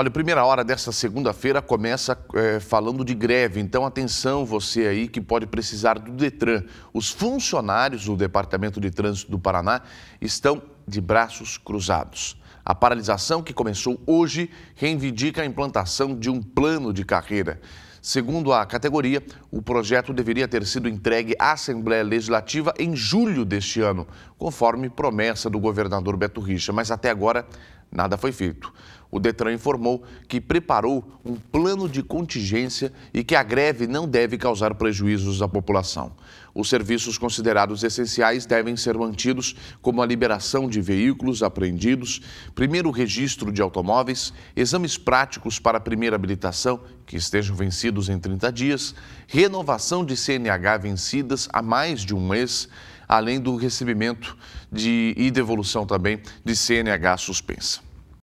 Olha, a primeira hora dessa segunda-feira começa é, falando de greve, então atenção você aí que pode precisar do Detran. Os funcionários do Departamento de Trânsito do Paraná estão de braços cruzados. A paralisação que começou hoje reivindica a implantação de um plano de carreira. Segundo a categoria, o projeto deveria ter sido entregue à Assembleia Legislativa em julho deste ano, conforme promessa do governador Beto Richa, mas até agora nada foi feito. O Detran informou que preparou um plano de contingência e que a greve não deve causar prejuízos à população. Os serviços considerados essenciais devem ser mantidos, como a liberação de veículos apreendidos, primeiro registro de automóveis, exames práticos para a primeira habilitação, que estejam vencidos em 30 dias, renovação de CNH vencidas há mais de um mês além do recebimento de, e devolução também de CNH suspensa.